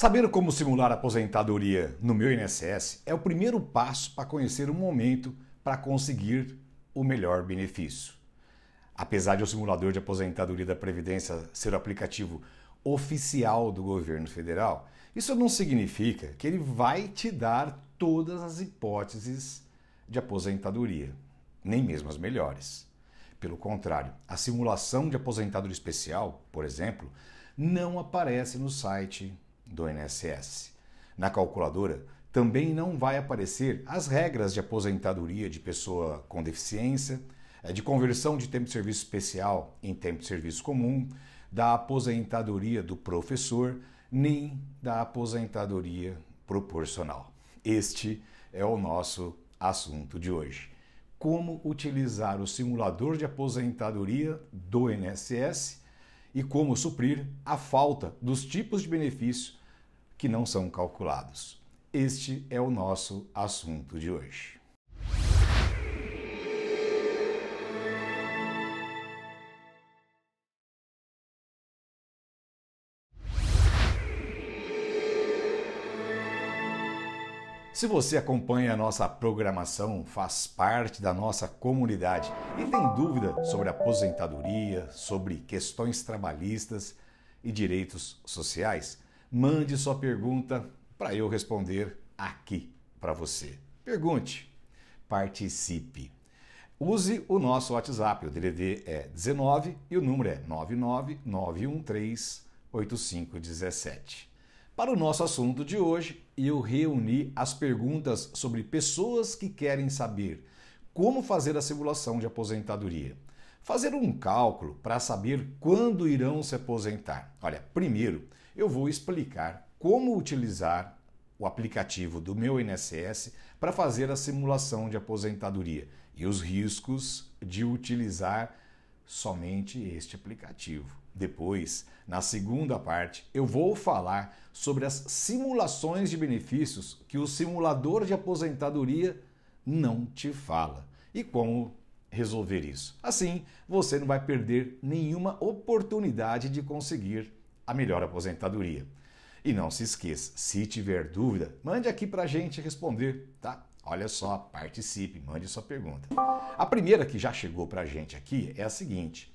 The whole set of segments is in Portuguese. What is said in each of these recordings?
Saber como simular a aposentadoria no meu INSS é o primeiro passo para conhecer o momento para conseguir o melhor benefício. Apesar de o simulador de aposentadoria da Previdência ser o aplicativo oficial do governo federal, isso não significa que ele vai te dar todas as hipóteses de aposentadoria, nem mesmo as melhores. Pelo contrário, a simulação de aposentadoria especial, por exemplo, não aparece no site do INSS. Na calculadora também não vai aparecer as regras de aposentadoria de pessoa com deficiência, eh, de conversão de tempo de serviço especial em tempo de serviço comum, da aposentadoria do professor, nem da aposentadoria proporcional. Este é o nosso assunto de hoje. Como utilizar o simulador de aposentadoria do INSS e como suprir a falta dos tipos de benefício que não são calculados. Este é o nosso assunto de hoje. Se você acompanha a nossa programação, faz parte da nossa comunidade e tem dúvida sobre aposentadoria, sobre questões trabalhistas e direitos sociais, mande sua pergunta para eu responder aqui para você. Pergunte, participe. Use o nosso WhatsApp, o DDD é 19 e o número é 999138517. Para o nosso assunto de hoje, eu reuni as perguntas sobre pessoas que querem saber como fazer a simulação de aposentadoria. Fazer um cálculo para saber quando irão se aposentar. Olha, primeiro, eu vou explicar como utilizar o aplicativo do meu INSS para fazer a simulação de aposentadoria e os riscos de utilizar somente este aplicativo. Depois, na segunda parte, eu vou falar sobre as simulações de benefícios que o simulador de aposentadoria não te fala e como resolver isso. Assim, você não vai perder nenhuma oportunidade de conseguir a melhor aposentadoria. E não se esqueça, se tiver dúvida, mande aqui para a gente responder, tá? Olha só, participe, mande sua pergunta. A primeira que já chegou para a gente aqui é a seguinte: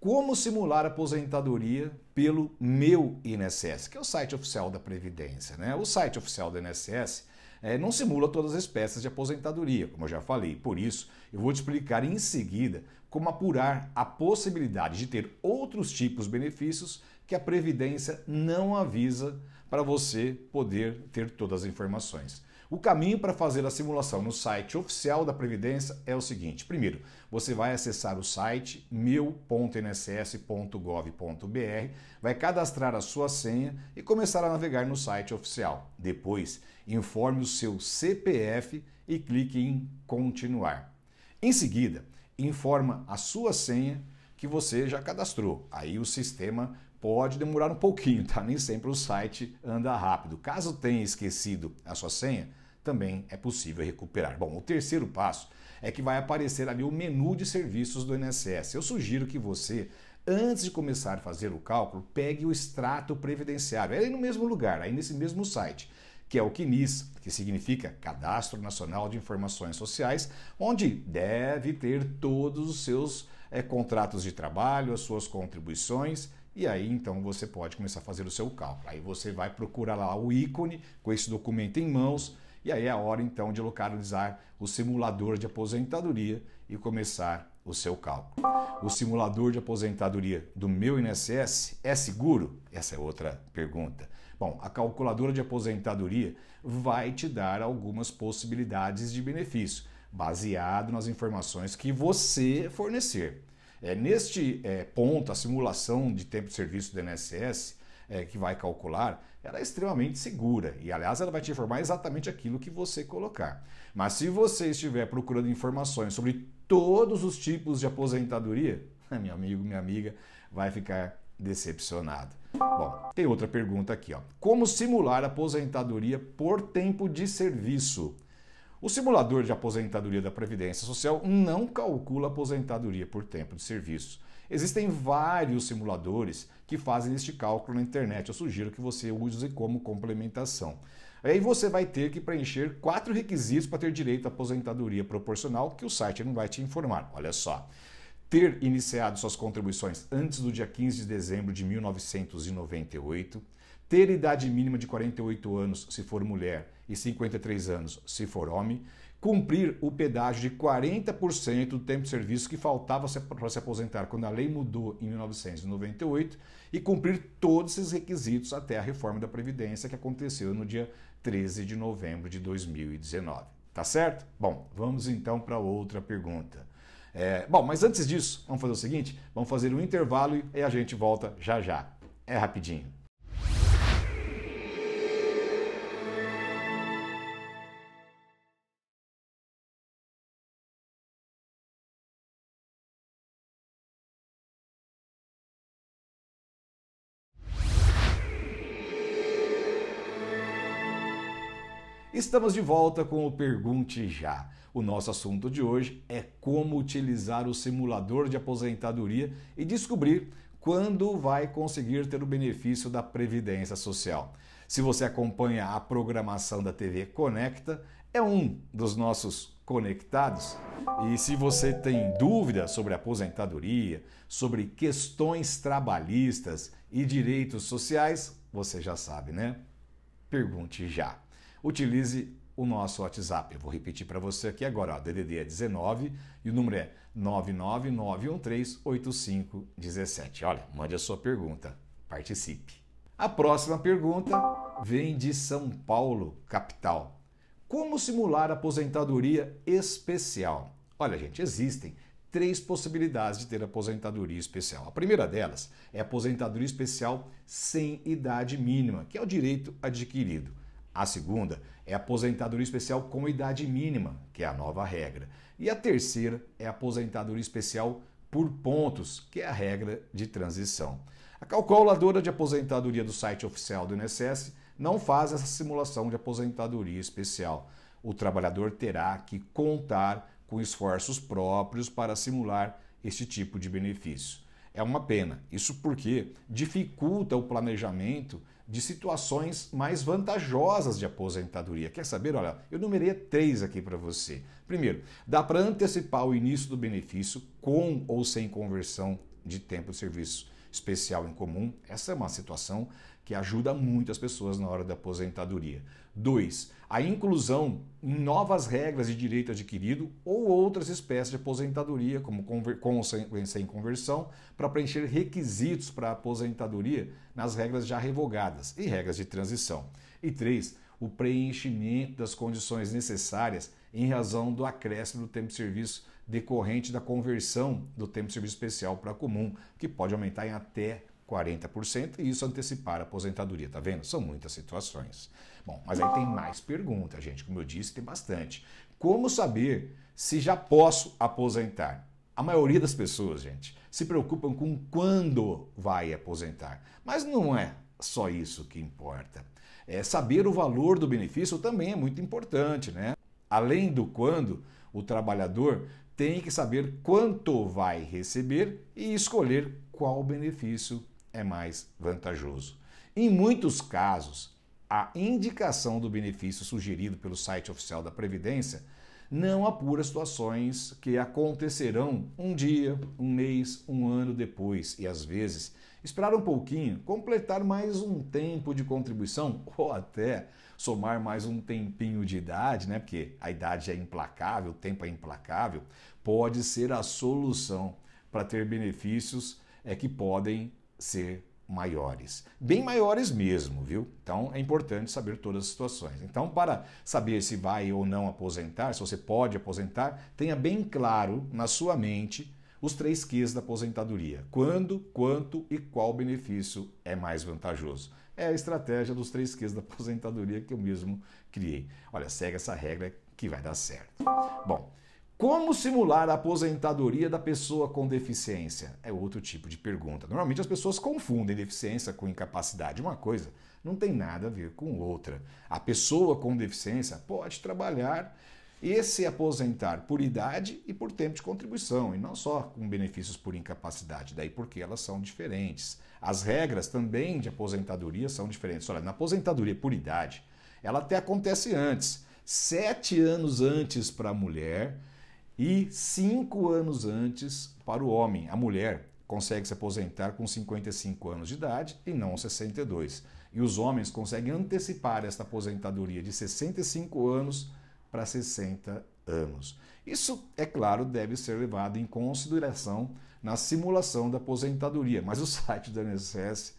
Como simular aposentadoria pelo meu INSS, que é o site oficial da Previdência, né? O site oficial do INSS é, não simula todas as espécies de aposentadoria, como eu já falei. Por isso, eu vou te explicar em seguida como apurar a possibilidade de ter outros tipos de benefícios que a Previdência não avisa para você poder ter todas as informações. O caminho para fazer a simulação no site oficial da Previdência é o seguinte: primeiro, você vai acessar o site meu.nss.gov.br, vai cadastrar a sua senha e começar a navegar no site oficial. Depois, informe o seu CPF e clique em Continuar. Em seguida, informa a sua senha que você já cadastrou. Aí o sistema pode demorar um pouquinho, tá? Nem sempre o site anda rápido. Caso tenha esquecido a sua senha, também é possível recuperar. Bom, o terceiro passo é que vai aparecer ali o menu de serviços do INSS. Eu sugiro que você antes de começar a fazer o cálculo, pegue o extrato previdenciário. É aí no mesmo lugar, aí nesse mesmo site que é o CNIS, que significa Cadastro Nacional de Informações Sociais, onde deve ter todos os seus é, contratos de trabalho, as suas contribuições. E aí então você pode começar a fazer o seu cálculo. Aí você vai procurar lá o ícone com esse documento em mãos. E aí é a hora então de localizar o simulador de aposentadoria e começar o seu cálculo. O simulador de aposentadoria do meu INSS é seguro? Essa é outra pergunta. Bom, a calculadora de aposentadoria vai te dar algumas possibilidades de benefício, baseado nas informações que você fornecer. É, neste é, ponto, a simulação de tempo de serviço do INSS é, que vai calcular, ela é extremamente segura e, aliás, ela vai te informar exatamente aquilo que você colocar. Mas se você estiver procurando informações sobre todos os tipos de aposentadoria, meu amigo, minha amiga, vai ficar decepcionado. Bom, tem outra pergunta aqui, ó. Como simular aposentadoria por tempo de serviço? O simulador de aposentadoria da Previdência Social não calcula aposentadoria por tempo de serviço. Existem vários simuladores que fazem este cálculo na internet. Eu sugiro que você use como complementação. Aí você vai ter que preencher quatro requisitos para ter direito à aposentadoria proporcional que o site não vai te informar. Olha só ter iniciado suas contribuições antes do dia 15 de dezembro de 1998, ter idade mínima de 48 anos se for mulher e 53 anos se for homem, cumprir o pedágio de 40% do tempo de serviço que faltava para se aposentar quando a lei mudou em 1998 e cumprir todos esses requisitos até a reforma da Previdência que aconteceu no dia 13 de novembro de 2019. Tá certo? Bom, vamos então para outra pergunta. É, bom, mas antes disso, vamos fazer o seguinte: vamos fazer um intervalo e a gente volta já já. É rapidinho. Estamos de volta com o Pergunte Já. O nosso assunto de hoje é como utilizar o simulador de aposentadoria e descobrir quando vai conseguir ter o benefício da Previdência Social. Se você acompanha a programação da TV Conecta, é um dos nossos conectados. E se você tem dúvidas sobre aposentadoria, sobre questões trabalhistas e direitos sociais, você já sabe, né? Pergunte já utilize o nosso WhatsApp. Eu vou repetir para você aqui agora, ó, DDD é 19 e o número é 999138517. Olha, mande a sua pergunta, participe. A próxima pergunta vem de São Paulo, capital. Como simular aposentadoria especial? Olha, gente, existem três possibilidades de ter aposentadoria especial. A primeira delas é aposentadoria especial sem idade mínima, que é o direito adquirido. A segunda é aposentadoria especial com idade mínima, que é a nova regra. E a terceira é aposentadoria especial por pontos, que é a regra de transição. A calculadora de aposentadoria do site oficial do INSS não faz essa simulação de aposentadoria especial. O trabalhador terá que contar com esforços próprios para simular este tipo de benefício. É uma pena. Isso porque dificulta o planejamento de situações mais vantajosas de aposentadoria. Quer saber? Olha, eu numerei três aqui para você. Primeiro, dá para antecipar o início do benefício com ou sem conversão de tempo de serviço especial em comum. Essa é uma situação que ajuda muito as pessoas na hora da aposentadoria. 2. A inclusão em novas regras de direito adquirido ou outras espécies de aposentadoria, como com ou sem conversão, para preencher requisitos para aposentadoria nas regras já revogadas e regras de transição. E 3. O preenchimento das condições necessárias em razão do acréscimo do tempo de serviço decorrente da conversão do tempo de serviço especial para comum, que pode aumentar em até 40% e isso antecipar a aposentadoria, tá vendo? São muitas situações. Bom, mas aí tem mais pergunta, gente. Como eu disse, tem bastante. Como saber se já posso aposentar? A maioria das pessoas, gente, se preocupam com quando vai aposentar, mas não é só isso que importa. É saber o valor do benefício também é muito importante, né? Além do quando, o trabalhador tem que saber quanto vai receber e escolher qual benefício é mais vantajoso. Em muitos casos, a indicação do benefício sugerido pelo site oficial da Previdência não apura situações que acontecerão um dia, um mês, um ano depois e às vezes esperar um pouquinho, completar mais um tempo de contribuição ou até somar mais um tempinho de idade, né? Porque a idade é implacável, o tempo é implacável, pode ser a solução para ter benefícios é que podem ser maiores, bem maiores mesmo, viu? Então é importante saber todas as situações. Então, para saber se vai ou não aposentar, se você pode aposentar, tenha bem claro na sua mente os três Qs da aposentadoria: quando, quanto e qual benefício é mais vantajoso. É a estratégia dos três Qs da aposentadoria que eu mesmo criei. Olha, segue essa regra que vai dar certo. Bom, como simular a aposentadoria da pessoa com deficiência? É outro tipo de pergunta. Normalmente as pessoas confundem deficiência com incapacidade. Uma coisa não tem nada a ver com outra. A pessoa com deficiência pode trabalhar e se aposentar por idade e por tempo de contribuição, e não só com benefícios por incapacidade, daí porque elas são diferentes. As regras também de aposentadoria são diferentes. Olha, na aposentadoria por idade, ela até acontece antes. Sete anos antes para a mulher e cinco anos antes para o homem. A mulher consegue se aposentar com 55 anos de idade e não 62. E os homens conseguem antecipar esta aposentadoria de 65 anos para 60 anos. Isso, é claro, deve ser levado em consideração na simulação da aposentadoria, mas o site da INSS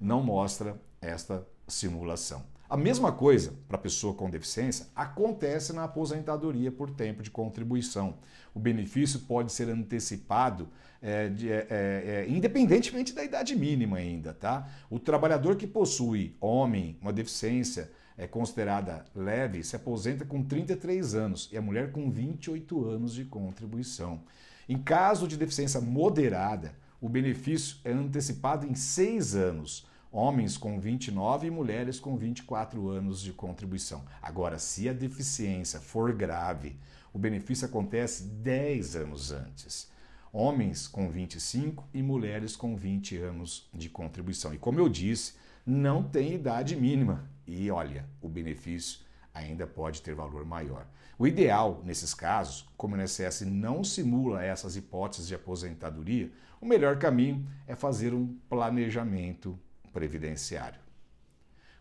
não mostra esta simulação. A mesma coisa para a pessoa com deficiência acontece na aposentadoria por tempo de contribuição. O benefício pode ser antecipado, é, de, é, é, é, independentemente da idade mínima ainda, tá? O trabalhador que possui homem uma deficiência é considerada leve se aposenta com 33 anos e a mulher com 28 anos de contribuição. Em caso de deficiência moderada, o benefício é antecipado em seis anos homens com 29 e mulheres com 24 anos de contribuição. Agora, se a deficiência for grave, o benefício acontece 10 anos antes. Homens com 25 e mulheres com 20 anos de contribuição. E como eu disse, não tem idade mínima. E olha, o benefício ainda pode ter valor maior. O ideal, nesses casos, como o INSS não simula essas hipóteses de aposentadoria, o melhor caminho é fazer um planejamento previdenciário.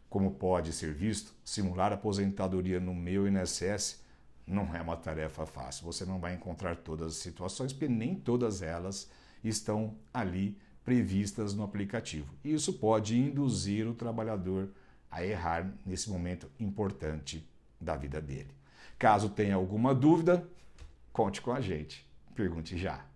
Como pode ser visto, simular aposentadoria no meu INSS não é uma tarefa fácil. Você não vai encontrar todas as situações, porque nem todas elas estão ali previstas no aplicativo. E isso pode induzir o trabalhador a errar nesse momento importante da vida dele. Caso tenha alguma dúvida, conte com a gente. Pergunte já.